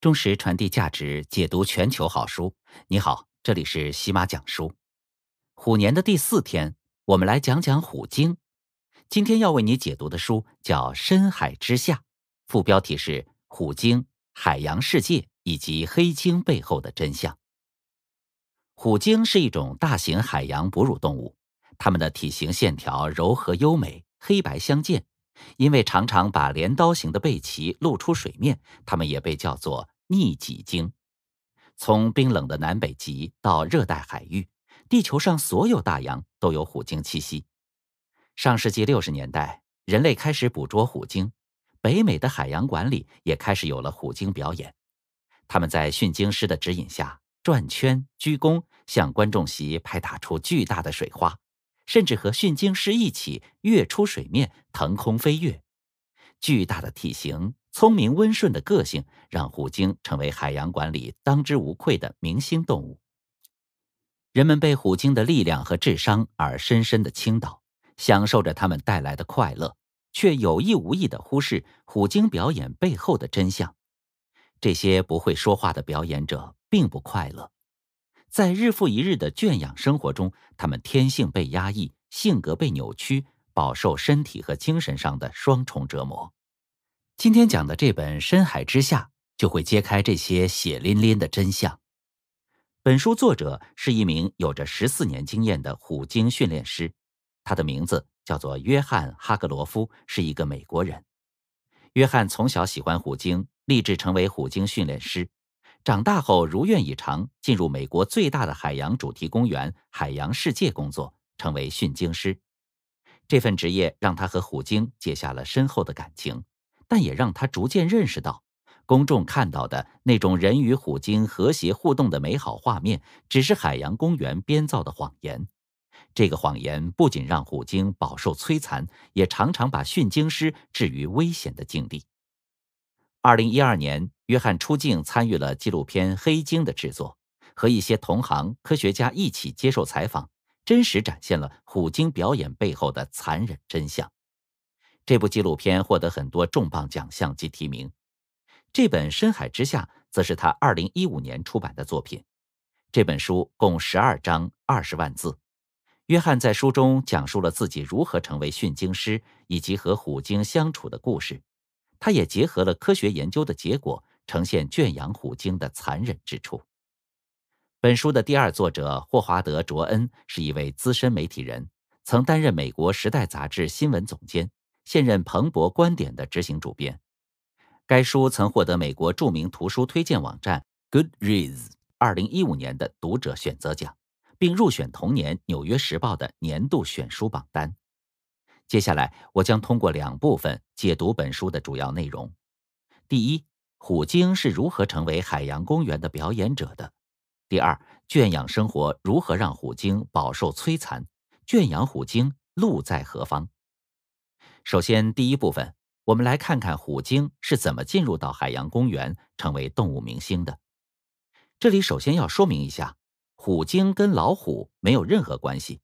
忠实传递价值，解读全球好书。你好，这里是喜马讲书。虎年的第四天，我们来讲讲虎鲸。今天要为你解读的书叫《深海之下》，副标题是《虎鲸：海洋世界以及黑鲸背后的真相》。虎鲸是一种大型海洋哺乳动物，它们的体型线条柔和优美，黑白相间。因为常常把镰刀形的背鳍露出水面，它们也被叫做。逆戟鲸，从冰冷的南北极到热带海域，地球上所有大洋都有虎鲸栖息。上世纪六十年代，人类开始捕捉虎鲸，北美的海洋馆里也开始有了虎鲸表演。他们在训鲸师的指引下转圈、鞠躬，向观众席拍打出巨大的水花，甚至和训鲸师一起跃出水面，腾空飞跃。巨大的体型。聪明温顺的个性让虎鲸成为海洋馆里当之无愧的明星动物。人们被虎鲸的力量和智商而深深的倾倒，享受着它们带来的快乐，却有意无意的忽视虎鲸表演背后的真相。这些不会说话的表演者并不快乐，在日复一日的圈养生活中，他们天性被压抑，性格被扭曲，饱受身体和精神上的双重折磨。今天讲的这本《深海之下》，就会揭开这些血淋淋的真相。本书作者是一名有着十四年经验的虎鲸训练师，他的名字叫做约翰·哈格罗夫，是一个美国人。约翰从小喜欢虎鲸，立志成为虎鲸训练师。长大后如愿以偿，进入美国最大的海洋主题公园——海洋世界工作，成为训鲸师。这份职业让他和虎鲸结下了深厚的感情。但也让他逐渐认识到，公众看到的那种人与虎鲸和谐互动的美好画面，只是海洋公园编造的谎言。这个谎言不仅让虎鲸饱受摧残，也常常把训鲸师置于危险的境地。二零一二年，约翰出境参与了纪录片《黑鲸》的制作，和一些同行科学家一起接受采访，真实展现了虎鲸表演背后的残忍真相。这部纪录片获得很多重磅奖项及提名。这本《深海之下》则是他二零一五年出版的作品。这本书共十二章，二十万字。约翰在书中讲述了自己如何成为驯鲸师以及和虎鲸相处的故事。他也结合了科学研究的结果，呈现圈养虎鲸的残忍之处。本书的第二作者霍华德·卓恩是一位资深媒体人，曾担任《美国时代》杂志新闻总监。现任彭博观点的执行主编。该书曾获得美国著名图书推荐网站 Goodreads 二零一五年的读者选择奖，并入选同年《纽约时报》的年度选书榜单。接下来，我将通过两部分解读本书的主要内容：第一，虎鲸是如何成为海洋公园的表演者的；第二，圈养生活如何让虎鲸饱受摧残，圈养虎鲸路在何方？首先，第一部分，我们来看看虎鲸是怎么进入到海洋公园成为动物明星的。这里首先要说明一下，虎鲸跟老虎没有任何关系，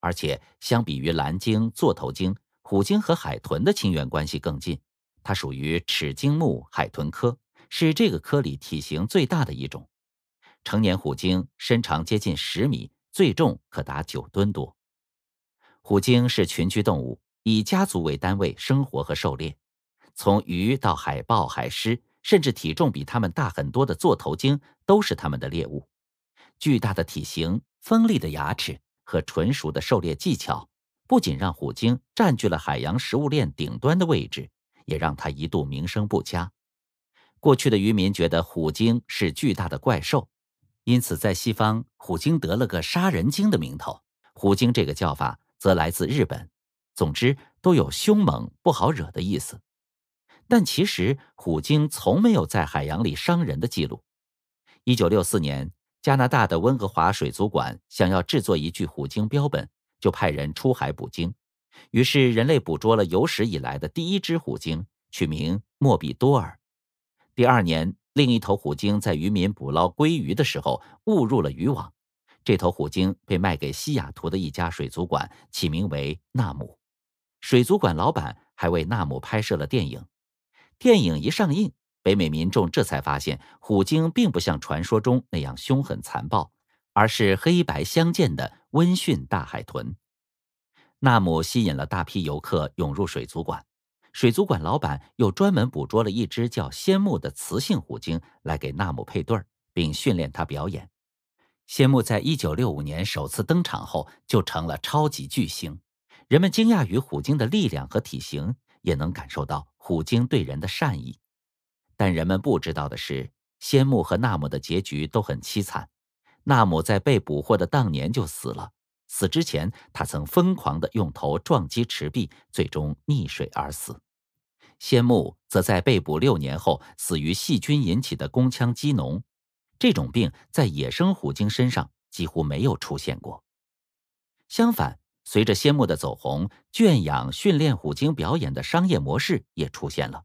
而且相比于蓝鲸、座头鲸，虎鲸和海豚的亲缘关系更近。它属于齿鲸目海豚科，是这个科里体型最大的一种。成年虎鲸身长接近十米，最重可达九吨多。虎鲸是群居动物。以家族为单位生活和狩猎，从鱼到海豹、海狮，甚至体重比它们大很多的座头鲸，都是它们的猎物。巨大的体型、锋利的牙齿和纯熟的狩猎技巧，不仅让虎鲸占据了海洋食物链顶端的位置，也让它一度名声不佳。过去的渔民觉得虎鲸是巨大的怪兽，因此在西方，虎鲸得了个“杀人鲸”的名头。虎鲸这个叫法则来自日本。总之都有凶猛不好惹的意思，但其实虎鲸从没有在海洋里伤人的记录。一九六四年，加拿大的温哥华水族馆想要制作一具虎鲸标本，就派人出海捕鲸。于是人类捕捉了有史以来的第一只虎鲸，取名莫比多尔。第二年，另一头虎鲸在渔民捕捞鲑鱼的时候误入了渔网，这头虎鲸被卖给西雅图的一家水族馆，起名为纳姆。水族馆老板还为纳姆拍摄了电影，电影一上映，北美民众这才发现虎鲸并不像传说中那样凶狠残暴，而是黑白相间的温驯大海豚。纳姆吸引了大批游客涌入水族馆，水族馆老板又专门捕捉了一只叫仙木的雌性虎鲸来给纳姆配对，并训练它表演。仙木在一九六五年首次登场后，就成了超级巨星。人们惊讶于虎鲸的力量和体型，也能感受到虎鲸对人的善意。但人们不知道的是，仙木和纳姆的结局都很凄惨。纳姆在被捕获的当年就死了，死之前他曾疯狂的用头撞击池壁，最终溺水而死。仙木则在被捕六年后死于细菌引起的宫腔积脓，这种病在野生虎鲸身上几乎没有出现过。相反。随着仙墓的走红，圈养训练虎鲸表演的商业模式也出现了。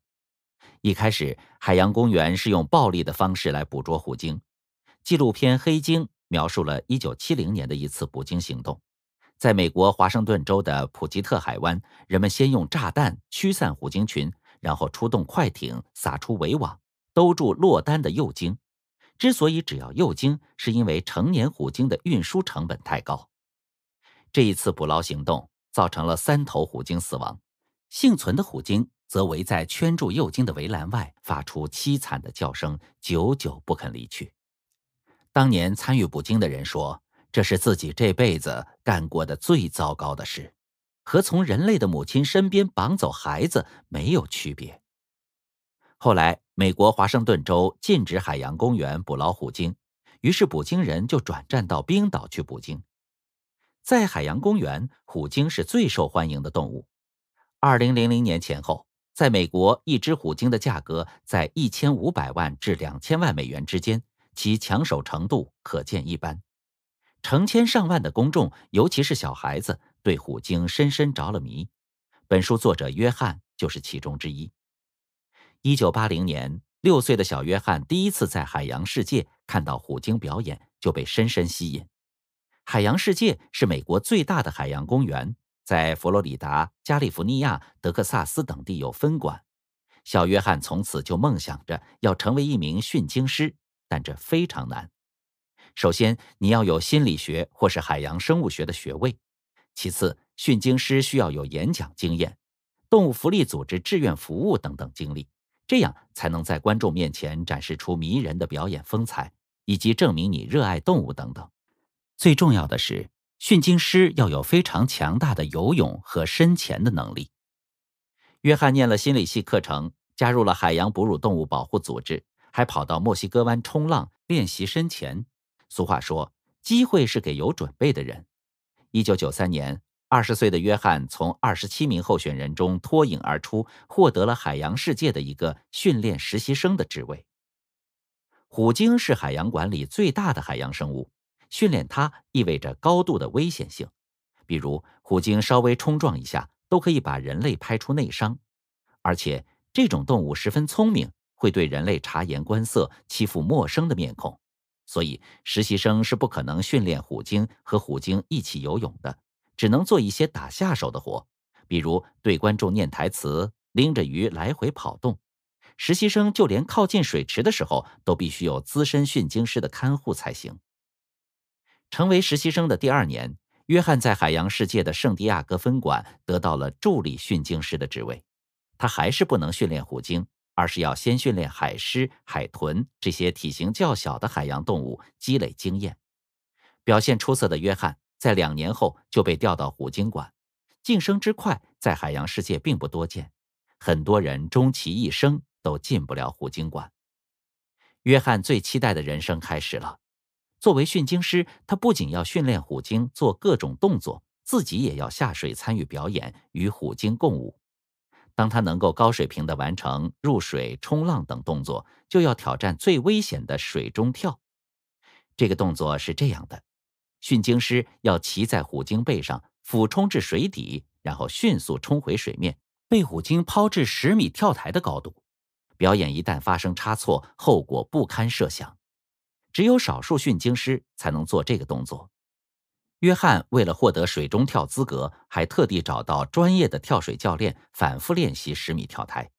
一开始，海洋公园是用暴力的方式来捕捉虎鲸。纪录片《黑鲸》描述了1970年的一次捕鲸行动。在美国华盛顿州的普吉特海湾，人们先用炸弹驱散虎鲸群，然后出动快艇撒出围网，兜住落单的幼鲸。之所以只要幼鲸，是因为成年虎鲸的运输成本太高。这一次捕捞行动造成了三头虎鲸死亡，幸存的虎鲸则围在圈住幼鲸的围栏外，发出凄惨的叫声，久久不肯离去。当年参与捕鲸的人说：“这是自己这辈子干过的最糟糕的事，和从人类的母亲身边绑走孩子没有区别。”后来，美国华盛顿州禁止海洋公园捕捞虎鲸，于是捕鲸人就转战到冰岛去捕鲸。在海洋公园，虎鲸是最受欢迎的动物。二零零零年前后，在美国，一只虎鲸的价格在一千五百万至两千万美元之间，其抢手程度可见一斑。成千上万的公众，尤其是小孩子，对虎鲸深深着了迷。本书作者约翰就是其中之一。一九八零年，六岁的小约翰第一次在海洋世界看到虎鲸表演，就被深深吸引。海洋世界是美国最大的海洋公园，在佛罗里达、加利福尼亚、德克萨斯等地有分馆。小约翰从此就梦想着要成为一名驯鲸师，但这非常难。首先，你要有心理学或是海洋生物学的学位；其次，驯鲸师需要有演讲经验、动物福利组织志愿服务等等经历，这样才能在观众面前展示出迷人的表演风采，以及证明你热爱动物等等。最重要的是，训鲸师要有非常强大的游泳和深潜的能力。约翰念了心理系课程，加入了海洋哺乳动物保护组织，还跑到墨西哥湾冲浪练习深潜。俗话说，机会是给有准备的人。一九九三年，二十岁的约翰从二十七名候选人中脱颖而出，获得了海洋世界的一个训练实习生的职位。虎鲸是海洋馆里最大的海洋生物。训练它意味着高度的危险性，比如虎鲸稍微冲撞一下都可以把人类拍出内伤，而且这种动物十分聪明，会对人类察言观色，欺负陌生的面孔。所以实习生是不可能训练虎鲸和虎鲸一起游泳的，只能做一些打下手的活，比如对观众念台词、拎着鱼来回跑动。实习生就连靠近水池的时候，都必须有资深训鲸师的看护才行。成为实习生的第二年，约翰在海洋世界的圣地亚哥分馆得到了助理训鲸师的职位。他还是不能训练虎鲸，而是要先训练海狮、海豚这些体型较小的海洋动物，积累经验。表现出色的约翰在两年后就被调到虎鲸馆，晋升之快在海洋世界并不多见。很多人终其一生都进不了虎鲸馆。约翰最期待的人生开始了。作为训鲸师，他不仅要训练虎鲸做各种动作，自己也要下水参与表演，与虎鲸共舞。当他能够高水平地完成入水、冲浪等动作，就要挑战最危险的水中跳。这个动作是这样的：训鲸师要骑在虎鲸背上，俯冲至水底，然后迅速冲回水面，被虎鲸抛至十米跳台的高度。表演一旦发生差错，后果不堪设想。只有少数驯鲸师才能做这个动作。约翰为了获得水中跳资格，还特地找到专业的跳水教练，反复练习十米跳台。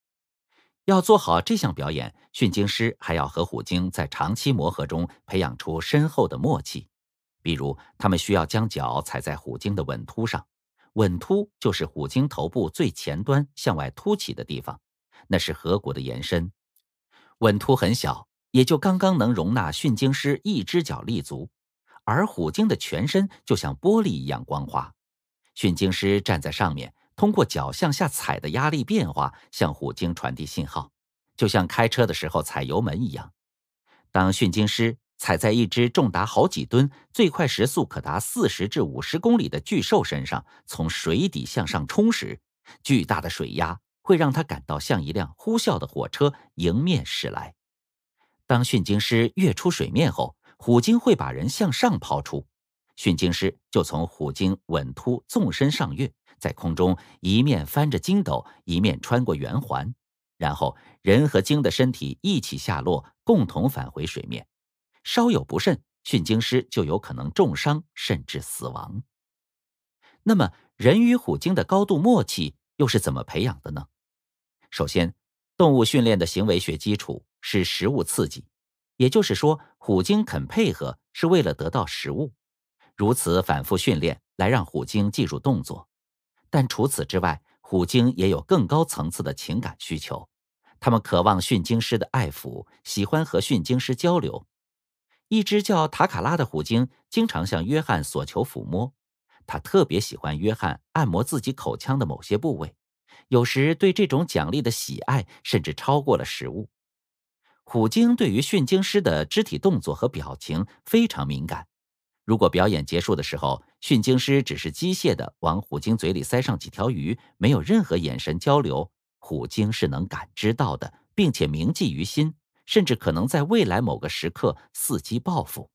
要做好这项表演，驯鲸师还要和虎鲸在长期磨合中培养出深厚的默契。比如，他们需要将脚踩在虎鲸的吻突上，吻突就是虎鲸头部最前端向外凸起的地方，那是颌骨的延伸。吻突很小。也就刚刚能容纳训鲸师一只脚立足，而虎鲸的全身就像玻璃一样光滑。训鲸师站在上面，通过脚向下踩的压力变化向虎鲸传递信号，就像开车的时候踩油门一样。当训鲸师踩在一只重达好几吨、最快时速可达四十至五十公里的巨兽身上，从水底向上冲时，巨大的水压会让他感到像一辆呼啸的火车迎面驶来。当驯鲸师跃出水面后，虎鲸会把人向上抛出，驯鲸师就从虎鲸稳突纵身上跃，在空中一面翻着筋斗，一面穿过圆环，然后人和鲸的身体一起下落，共同返回水面。稍有不慎，驯鲸师就有可能重伤甚至死亡。那么，人与虎鲸的高度默契又是怎么培养的呢？首先，动物训练的行为学基础。是食物刺激，也就是说，虎鲸肯配合是为了得到食物。如此反复训练，来让虎鲸记住动作。但除此之外，虎鲸也有更高层次的情感需求，它们渴望训鲸师的爱抚，喜欢和训鲸师交流。一只叫塔卡拉的虎鲸经常向约翰索求抚摸，它特别喜欢约翰按摩自己口腔的某些部位，有时对这种奖励的喜爱甚至超过了食物。虎鲸对于驯鲸师的肢体动作和表情非常敏感。如果表演结束的时候，驯鲸师只是机械的往虎鲸嘴里塞上几条鱼，没有任何眼神交流，虎鲸是能感知到的，并且铭记于心，甚至可能在未来某个时刻伺机报复。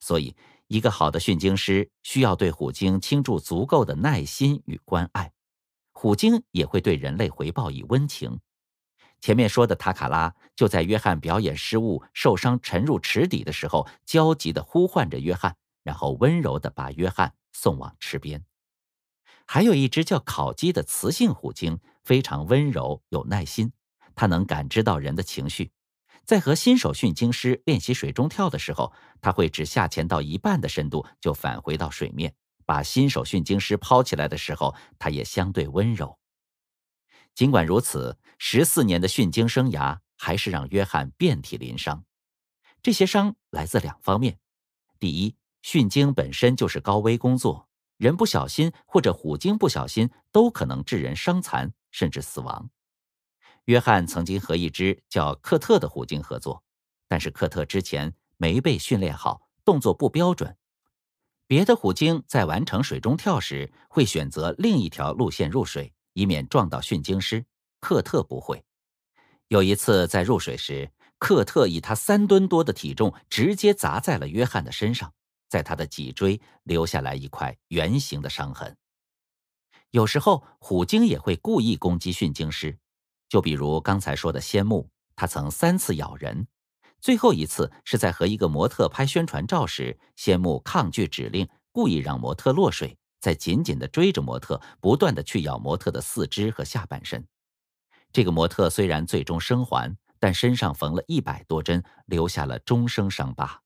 所以，一个好的驯鲸师需要对虎鲸倾注足够的耐心与关爱，虎鲸也会对人类回报以温情。前面说的塔卡拉就在约翰表演失误、受伤沉入池底的时候，焦急地呼唤着约翰，然后温柔地把约翰送往池边。还有一只叫烤鸡的雌性虎鲸，非常温柔有耐心，它能感知到人的情绪。在和新手训鲸师练习水中跳的时候，它会只下潜到一半的深度就返回到水面。把新手训鲸师抛起来的时候，它也相对温柔。尽管如此，十四年的训鲸生涯还是让约翰遍体鳞伤。这些伤来自两方面：第一，训鲸本身就是高危工作，人不小心或者虎鲸不小心都可能致人伤残甚至死亡。约翰曾经和一只叫科特的虎鲸合作，但是科特之前没被训练好，动作不标准。别的虎鲸在完成水中跳时会选择另一条路线入水。以免撞到训鲸师，克特不会。有一次在入水时，克特以他三吨多的体重直接砸在了约翰的身上，在他的脊椎留下来一块圆形的伤痕。有时候虎鲸也会故意攻击训鲸师，就比如刚才说的仙木，他曾三次咬人，最后一次是在和一个模特拍宣传照时，仙木抗拒指令，故意让模特落水。在紧紧的追着模特，不断的去咬模特的四肢和下半身。这个模特虽然最终生还，但身上缝了一百多针，留下了终生伤疤。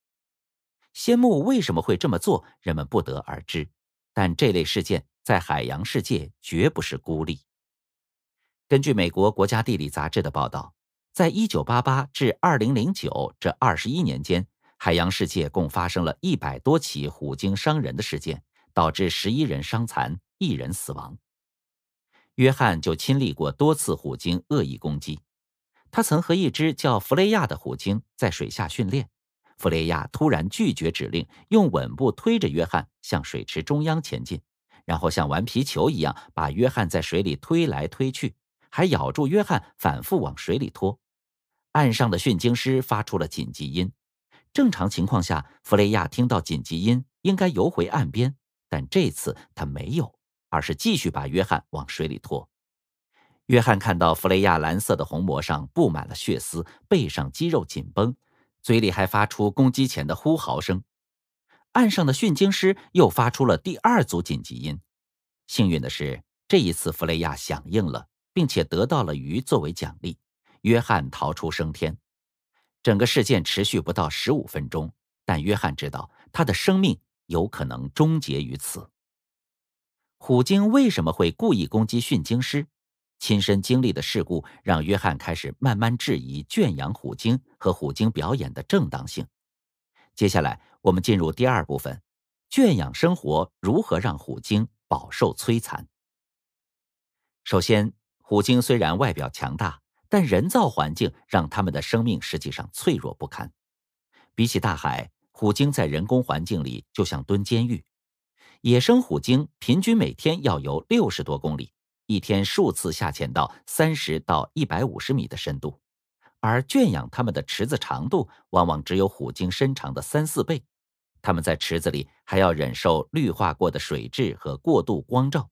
仙木为什么会这么做？人们不得而知。但这类事件在海洋世界绝不是孤立。根据美国国家地理杂志的报道，在一九八八至二零零九这二十一年间，海洋世界共发生了一百多起虎鲸伤人的事件。导致十一人伤残，一人死亡。约翰就亲历过多次虎鲸恶意攻击，他曾和一只叫弗雷亚的虎鲸在水下训练。弗雷亚突然拒绝指令，用吻部推着约翰向水池中央前进，然后像玩皮球一样把约翰在水里推来推去，还咬住约翰反复往水里拖。岸上的训鲸师发出了紧急音。正常情况下，弗雷亚听到紧急音应该游回岸边。但这次他没有，而是继续把约翰往水里拖。约翰看到弗雷亚蓝色的虹膜上布满了血丝，背上肌肉紧绷，嘴里还发出攻击前的呼嚎声。岸上的训鲸师又发出了第二组紧急音。幸运的是，这一次弗雷亚响应了，并且得到了鱼作为奖励。约翰逃出升天。整个事件持续不到十五分钟，但约翰知道他的生命。有可能终结于此。虎鲸为什么会故意攻击训鲸师？亲身经历的事故让约翰开始慢慢质疑圈养虎鲸和虎鲸表演的正当性。接下来，我们进入第二部分：圈养生活如何让虎鲸饱受摧残？首先，虎鲸虽然外表强大，但人造环境让它们的生命实际上脆弱不堪，比起大海。虎鲸在人工环境里就像蹲监狱。野生虎鲸平均每天要游六十多公里，一天数次下潜到三十到一百五十米的深度，而圈养它们的池子长度往往只有虎鲸身长的三四倍。它们在池子里还要忍受氯化过的水质和过度光照，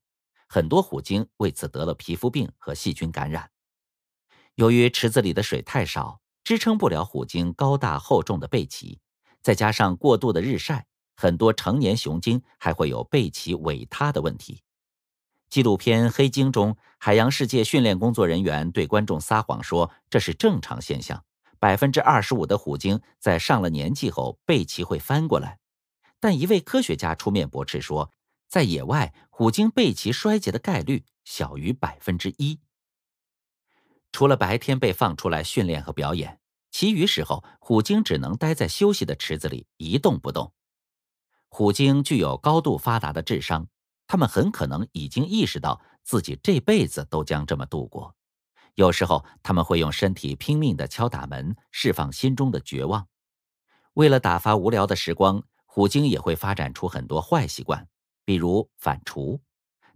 很多虎鲸为此得了皮肤病和细菌感染。由于池子里的水太少，支撑不了虎鲸高大厚重的背鳍。再加上过度的日晒，很多成年雄鲸还会有背鳍尾塌的问题。纪录片《黑鲸》中，海洋世界训练工作人员对观众撒谎说这是正常现象，百分之二十五的虎鲸在上了年纪后背鳍会翻过来。但一位科学家出面驳斥说，在野外虎鲸背鳍衰竭的概率小于百分之一。除了白天被放出来训练和表演。其余时候，虎鲸只能待在休息的池子里一动不动。虎鲸具有高度发达的智商，它们很可能已经意识到自己这辈子都将这么度过。有时候，他们会用身体拼命地敲打门，释放心中的绝望。为了打发无聊的时光，虎鲸也会发展出很多坏习惯，比如反刍，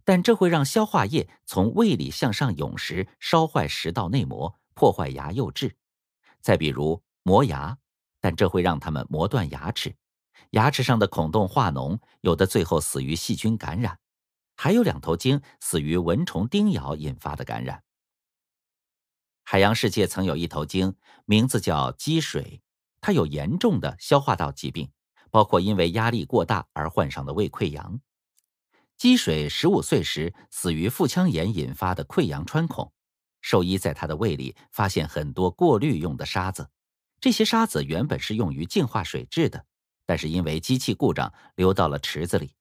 但这会让消化液从胃里向上涌时烧坏食道内膜，破坏牙釉质。再比如磨牙，但这会让他们磨断牙齿，牙齿上的孔洞化脓，有的最后死于细菌感染，还有两头鲸死于蚊虫叮咬引发的感染。海洋世界曾有一头鲸，名字叫积水，它有严重的消化道疾病，包括因为压力过大而患上的胃溃疡。积水十五岁时死于腹腔炎引发的溃疡穿孔。兽医在他的胃里发现很多过滤用的沙子，这些沙子原本是用于净化水质的，但是因为机器故障流到了池子里。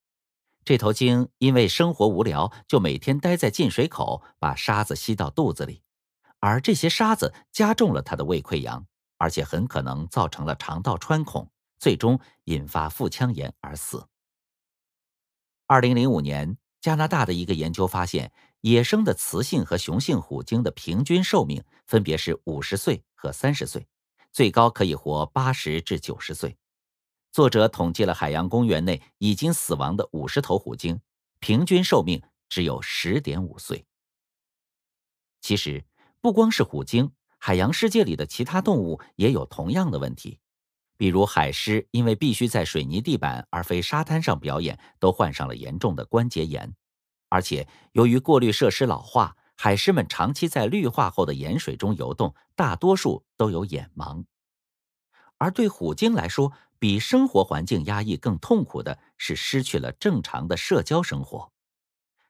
这头鲸因为生活无聊，就每天待在进水口，把沙子吸到肚子里，而这些沙子加重了它的胃溃疡，而且很可能造成了肠道穿孔，最终引发腹腔炎而死。二零零五年，加拿大的一个研究发现。野生的雌性和雄性虎鲸的平均寿命分别是五十岁和三十岁，最高可以活八十至九十岁。作者统计了海洋公园内已经死亡的五十头虎鲸，平均寿命只有十点五岁。其实，不光是虎鲸，海洋世界里的其他动物也有同样的问题，比如海狮，因为必须在水泥地板而非沙滩上表演，都患上了严重的关节炎。而且，由于过滤设施老化，海狮们长期在绿化后的盐水中游动，大多数都有眼盲。而对虎鲸来说，比生活环境压抑更痛苦的是失去了正常的社交生活。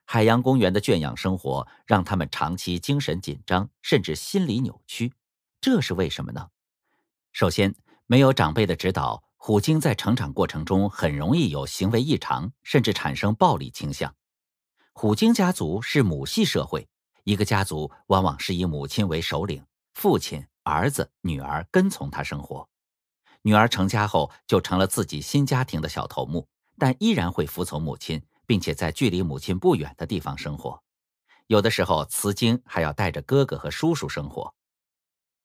海洋公园的圈养生活让他们长期精神紧张，甚至心理扭曲。这是为什么呢？首先，没有长辈的指导，虎鲸在成长过程中很容易有行为异常，甚至产生暴力倾向。虎鲸家族是母系社会，一个家族往往是以母亲为首领，父亲、儿子、女儿跟从他生活。女儿成家后就成了自己新家庭的小头目，但依然会服从母亲，并且在距离母亲不远的地方生活。有的时候，雌鲸还要带着哥哥和叔叔生活。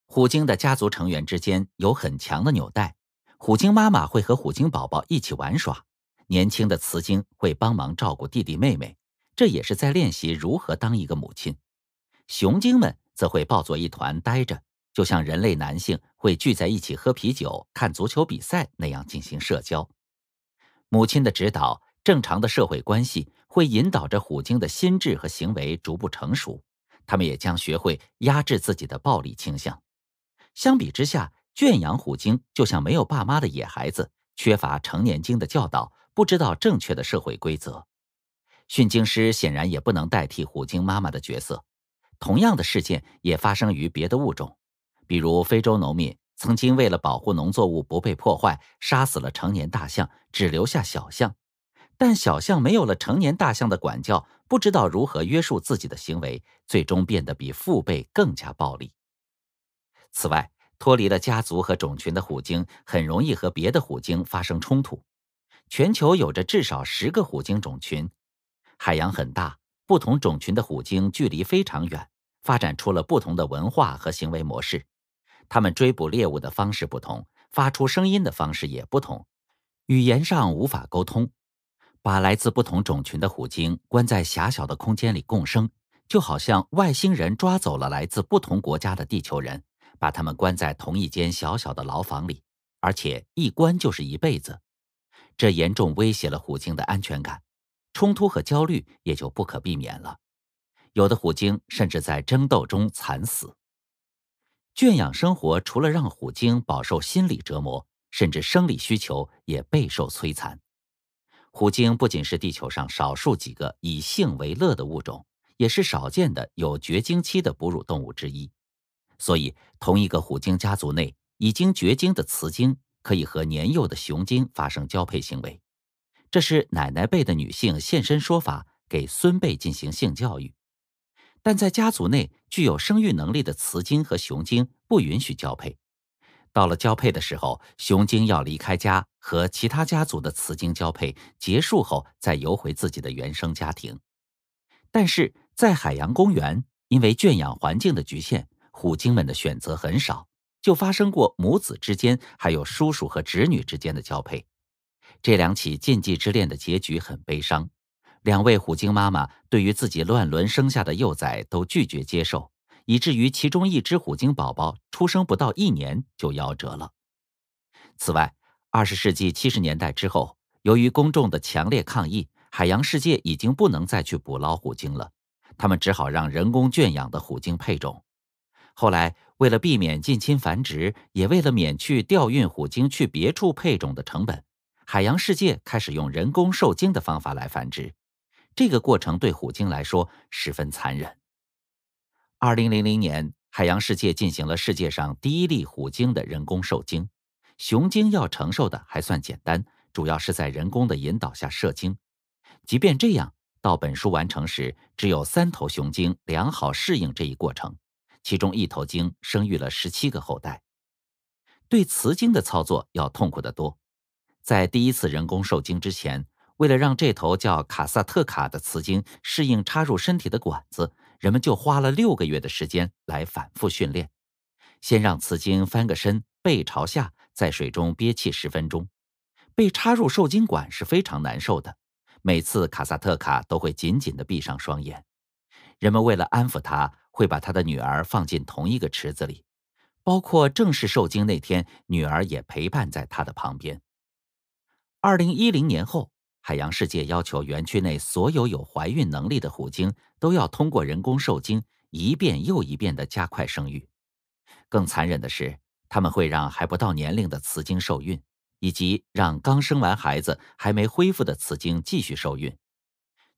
虎鲸的家族成员之间有很强的纽带，虎鲸妈妈会和虎鲸宝宝一起玩耍，年轻的雌鲸会帮忙照顾弟弟妹妹。这也是在练习如何当一个母亲。雄鲸们则会抱作一团待着，就像人类男性会聚在一起喝啤酒、看足球比赛那样进行社交。母亲的指导、正常的社会关系会引导着虎鲸的心智和行为逐步成熟，它们也将学会压制自己的暴力倾向。相比之下，圈养虎鲸就像没有爸妈的野孩子，缺乏成年鲸的教导，不知道正确的社会规则。训鲸师显然也不能代替虎鲸妈妈的角色。同样的事件也发生于别的物种，比如非洲农民曾经为了保护农作物不被破坏，杀死了成年大象，只留下小象。但小象没有了成年大象的管教，不知道如何约束自己的行为，最终变得比父辈更加暴力。此外，脱离了家族和种群的虎鲸很容易和别的虎鲸发生冲突。全球有着至少十个虎鲸种群。海洋很大，不同种群的虎鲸距离非常远，发展出了不同的文化和行为模式。它们追捕猎物的方式不同，发出声音的方式也不同，语言上无法沟通。把来自不同种群的虎鲸关在狭小的空间里共生，就好像外星人抓走了来自不同国家的地球人，把他们关在同一间小小的牢房里，而且一关就是一辈子。这严重威胁了虎鲸的安全感。冲突和焦虑也就不可避免了，有的虎鲸甚至在争斗中惨死。圈养生活除了让虎鲸饱受心理折磨，甚至生理需求也备受摧残。虎鲸不仅是地球上少数几个以性为乐的物种，也是少见的有绝经期的哺乳动物之一。所以，同一个虎鲸家族内已经绝经的雌鲸可以和年幼的雄鲸发生交配行为。这是奶奶辈的女性现身说法，给孙辈进行性教育。但在家族内，具有生育能力的雌鲸和雄鲸不允许交配。到了交配的时候，雄鲸要离开家，和其他家族的雌鲸交配，结束后再游回自己的原生家庭。但是在海洋公园，因为圈养环境的局限，虎鲸们的选择很少，就发生过母子之间，还有叔叔和侄女之间的交配。这两起禁忌之恋的结局很悲伤，两位虎鲸妈妈对于自己乱伦生下的幼崽都拒绝接受，以至于其中一只虎鲸宝宝出生不到一年就夭折了。此外，二十世纪七十年代之后，由于公众的强烈抗议，海洋世界已经不能再去捕捞虎鲸了，他们只好让人工圈养的虎鲸配种。后来，为了避免近亲繁殖，也为了免去调运虎鲸去别处配种的成本。海洋世界开始用人工受精的方法来繁殖，这个过程对虎鲸来说十分残忍。二零零零年，海洋世界进行了世界上第一例虎鲸的人工受精。雄鲸要承受的还算简单，主要是在人工的引导下射精。即便这样，到本书完成时，只有三头雄鲸良好适应这一过程，其中一头鲸生育了十七个后代。对雌鲸的操作要痛苦得多。在第一次人工受精之前，为了让这头叫卡萨特卡的雌鲸适应插入身体的管子，人们就花了六个月的时间来反复训练。先让雌鲸翻个身，背朝下，在水中憋气十分钟。被插入受精管是非常难受的，每次卡萨特卡都会紧紧的闭上双眼。人们为了安抚她，会把她的女儿放进同一个池子里，包括正式受精那天，女儿也陪伴在她的旁边。二零一零年后，海洋世界要求园区内所有有怀孕能力的虎鲸都要通过人工受精，一遍又一遍的加快生育。更残忍的是，他们会让还不到年龄的雌鲸受孕，以及让刚生完孩子还没恢复的雌鲸继续受孕。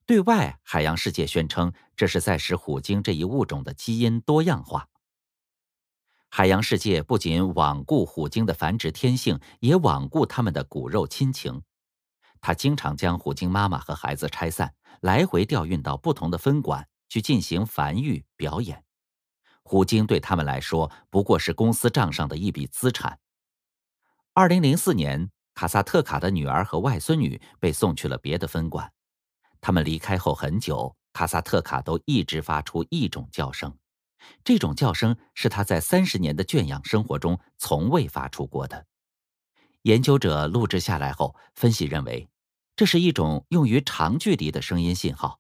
对外，海洋世界宣称这是在使虎鲸这一物种的基因多样化。海洋世界不仅罔顾虎鲸的繁殖天性，也罔顾它们的骨肉亲情。他经常将虎鲸妈妈和孩子拆散，来回调运到不同的分馆去进行繁育表演。虎鲸对他们来说不过是公司账上的一笔资产。2004年，卡萨特卡的女儿和外孙女被送去了别的分馆。他们离开后很久，卡萨特卡都一直发出一种叫声。这种叫声是他在三十年的圈养生活中从未发出过的。研究者录制下来后，分析认为，这是一种用于长距离的声音信号。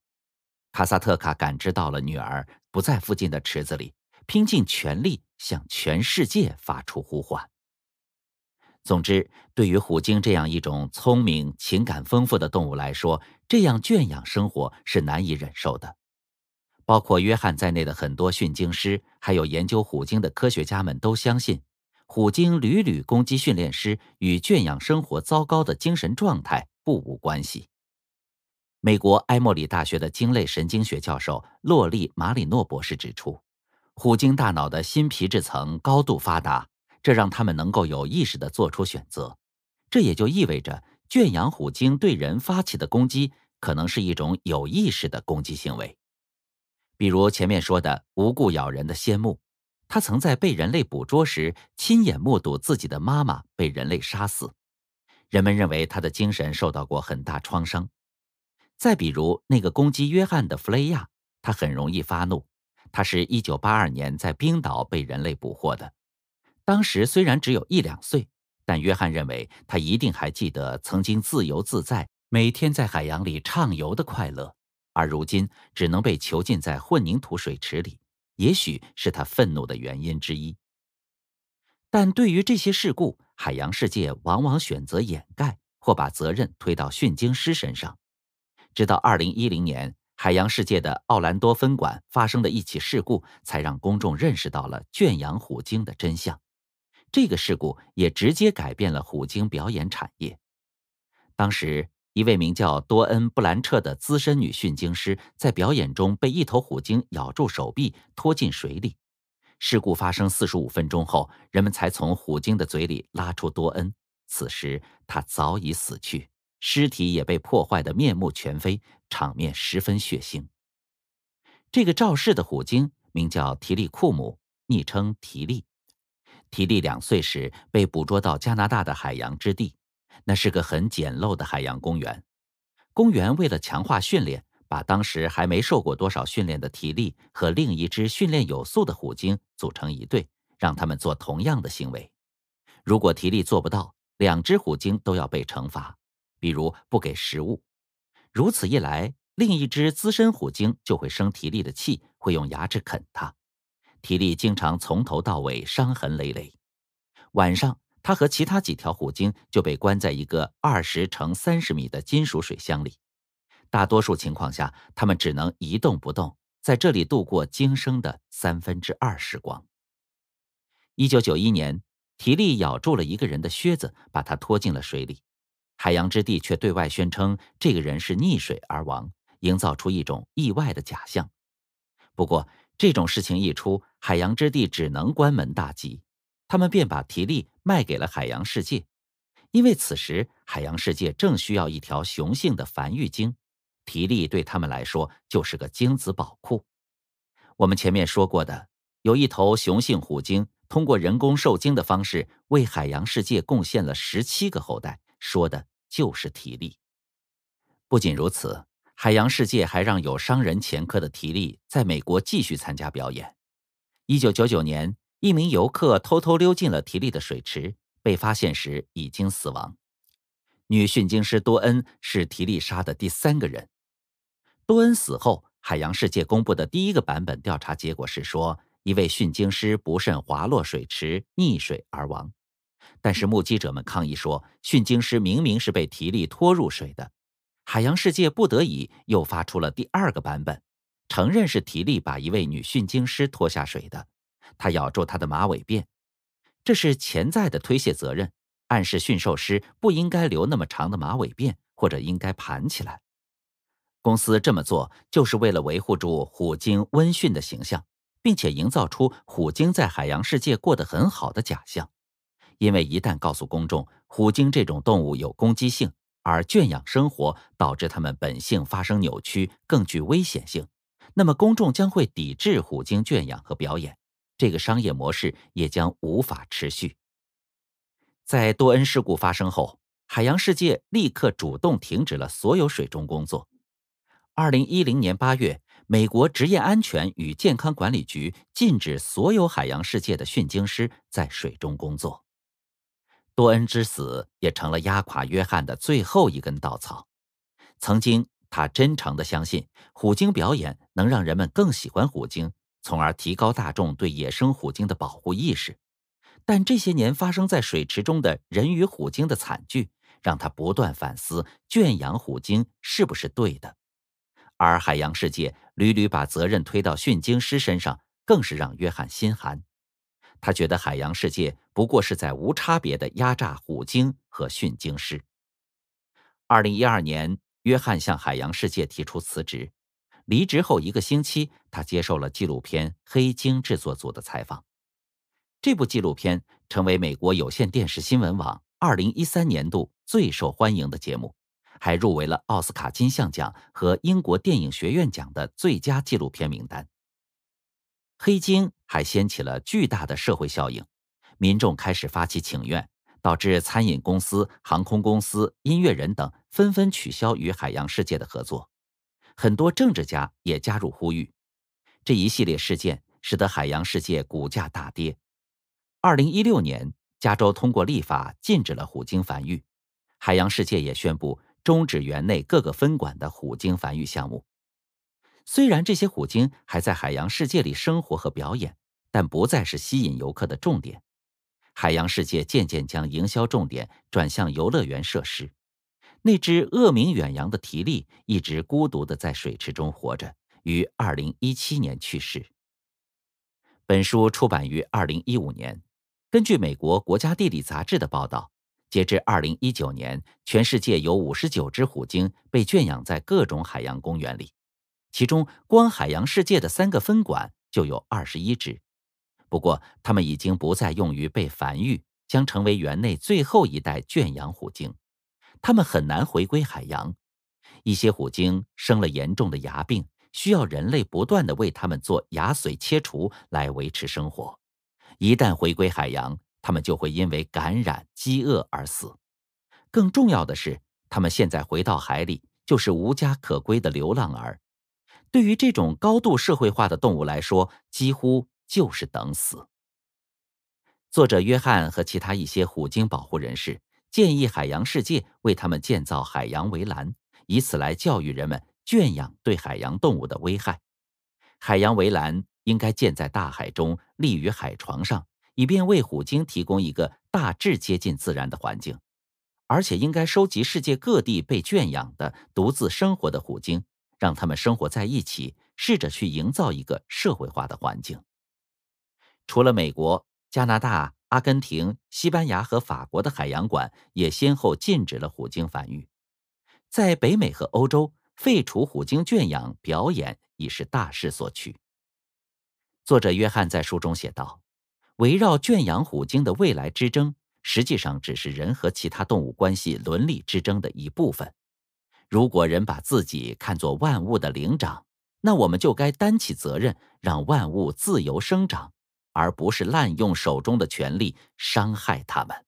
卡萨特卡感知到了女儿不在附近的池子里，拼尽全力向全世界发出呼唤。总之，对于虎鲸这样一种聪明、情感丰富的动物来说，这样圈养生活是难以忍受的。包括约翰在内的很多训鲸师，还有研究虎鲸的科学家们都相信，虎鲸屡屡攻击训练师与圈养生活糟糕的精神状态不无关系。美国埃默里大学的鲸类神经学教授洛利·马里诺博士指出，虎鲸大脑的新皮质层高度发达，这让他们能够有意识的做出选择。这也就意味着圈养虎鲸对人发起的攻击，可能是一种有意识的攻击行为。比如前面说的无故咬人的仙木，它曾在被人类捕捉时亲眼目睹自己的妈妈被人类杀死，人们认为它的精神受到过很大创伤。再比如那个攻击约翰的弗雷亚，他很容易发怒。他是一九八二年在冰岛被人类捕获的，当时虽然只有一两岁，但约翰认为他一定还记得曾经自由自在、每天在海洋里畅游的快乐。而如今只能被囚禁在混凝土水池里，也许是他愤怒的原因之一。但对于这些事故，海洋世界往往选择掩盖或把责任推到训鲸师身上，直到二零一零年，海洋世界的奥兰多分馆发生的一起事故，才让公众认识到了圈养虎鲸的真相。这个事故也直接改变了虎鲸表演产业。当时。一位名叫多恩·布兰彻的资深女训鲸师在表演中被一头虎鲸咬住手臂拖进水里，事故发生四十五分钟后，人们才从虎鲸的嘴里拉出多恩。此时他早已死去，尸体也被破坏得面目全非，场面十分血腥。这个肇事的虎鲸名叫提利库姆，昵称提利。提利两岁时被捕捉到加拿大的海洋之地。那是个很简陋的海洋公园。公园为了强化训练，把当时还没受过多少训练的提力和另一只训练有素的虎鲸组成一队，让他们做同样的行为。如果提力做不到，两只虎鲸都要被惩罚，比如不给食物。如此一来，另一只资深虎鲸就会生提力的气，会用牙齿啃它。提力经常从头到尾伤痕累累。晚上。他和其他几条虎鲸就被关在一个二十乘三十米的金属水箱里，大多数情况下，他们只能一动不动，在这里度过今生的三分之二时光。一九九一年，体力咬住了一个人的靴子，把他拖进了水里，海洋之地却对外宣称这个人是溺水而亡，营造出一种意外的假象。不过这种事情一出，海洋之地只能关门大吉。他们便把提力卖给了海洋世界，因为此时海洋世界正需要一条雄性的繁育鲸，提力对他们来说就是个精子宝库。我们前面说过的，有一头雄性虎鲸通过人工受精的方式为海洋世界贡献了十七个后代，说的就是提力。不仅如此，海洋世界还让有商人前科的提力在美国继续参加表演。一九九九年。一名游客偷偷溜进了提利的水池，被发现时已经死亡。女训鲸师多恩是提利杀的第三个人。多恩死后，海洋世界公布的第一个版本调查结果是说，一位训鲸师不慎滑落水池，溺水而亡。但是目击者们抗议说，训鲸师明明是被提利拖入水的。海洋世界不得已又发出了第二个版本，承认是提利把一位女训鲸师拖下水的。他咬住他的马尾辫，这是潜在的推卸责任，暗示驯兽师不应该留那么长的马尾辫，或者应该盘起来。公司这么做就是为了维护住虎鲸温驯的形象，并且营造出虎鲸在海洋世界过得很好的假象。因为一旦告诉公众虎鲸这种动物有攻击性，而圈养生活导致它们本性发生扭曲，更具危险性，那么公众将会抵制虎鲸圈养和表演。这个商业模式也将无法持续。在多恩事故发生后，海洋世界立刻主动停止了所有水中工作。二零一零年八月，美国职业安全与健康管理局禁止所有海洋世界的驯鲸师在水中工作。多恩之死也成了压垮约翰的最后一根稻草。曾经，他真诚的相信，虎鲸表演能让人们更喜欢虎鲸。从而提高大众对野生虎鲸的保护意识，但这些年发生在水池中的人与虎鲸的惨剧，让他不断反思圈养虎鲸是不是对的。而海洋世界屡屡把责任推到训鲸师身上，更是让约翰心寒。他觉得海洋世界不过是在无差别的压榨虎鲸和训鲸师。二零一二年，约翰向海洋世界提出辞职。离职后一个星期，他接受了纪录片《黑鲸》制作组的采访。这部纪录片成为美国有线电视新闻网二零一三年度最受欢迎的节目，还入围了奥斯卡金像奖和英国电影学院奖的最佳纪录片名单。《黑鲸》还掀起了巨大的社会效应，民众开始发起请愿，导致餐饮公司、航空公司、音乐人等纷纷取消与海洋世界的合作。很多政治家也加入呼吁。这一系列事件使得海洋世界股价大跌。二零一六年，加州通过立法禁止了虎鲸繁育，海洋世界也宣布终止园内各个分馆的虎鲸繁育项目。虽然这些虎鲸还在海洋世界里生活和表演，但不再是吸引游客的重点。海洋世界渐渐将营销重点转向游乐园设施。那只恶名远扬的提利一直孤独的在水池中活着，于二零一七年去世。本书出版于二零一五年，根据美国国家地理杂志的报道，截至二零一九年，全世界有五十九只虎鲸被圈养在各种海洋公园里，其中光海洋世界的三个分馆就有二十一只。不过，它们已经不再用于被繁育，将成为园内最后一代圈养虎鲸。他们很难回归海洋，一些虎鲸生了严重的牙病，需要人类不断的为它们做牙髓切除来维持生活。一旦回归海洋，他们就会因为感染、饥饿而死。更重要的是，他们现在回到海里就是无家可归的流浪儿。对于这种高度社会化的动物来说，几乎就是等死。作者约翰和其他一些虎鲸保护人士。建议海洋世界为他们建造海洋围栏，以此来教育人们圈养对海洋动物的危害。海洋围栏应该建在大海中，立于海床上，以便为虎鲸提供一个大致接近自然的环境。而且应该收集世界各地被圈养的独自生活的虎鲸，让它们生活在一起，试着去营造一个社会化的环境。除了美国、加拿大。阿根廷、西班牙和法国的海洋馆也先后禁止了虎鲸繁育。在北美和欧洲，废除虎鲸圈养表演已是大势所趋。作者约翰在书中写道：“围绕圈养虎鲸的未来之争，实际上只是人和其他动物关系伦理之争的一部分。如果人把自己看作万物的灵长，那我们就该担起责任，让万物自由生长。”而不是滥用手中的权力伤害他们。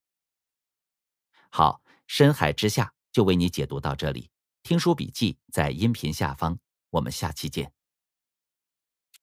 好，深海之下就为你解读到这里。听书笔记在音频下方，我们下期见。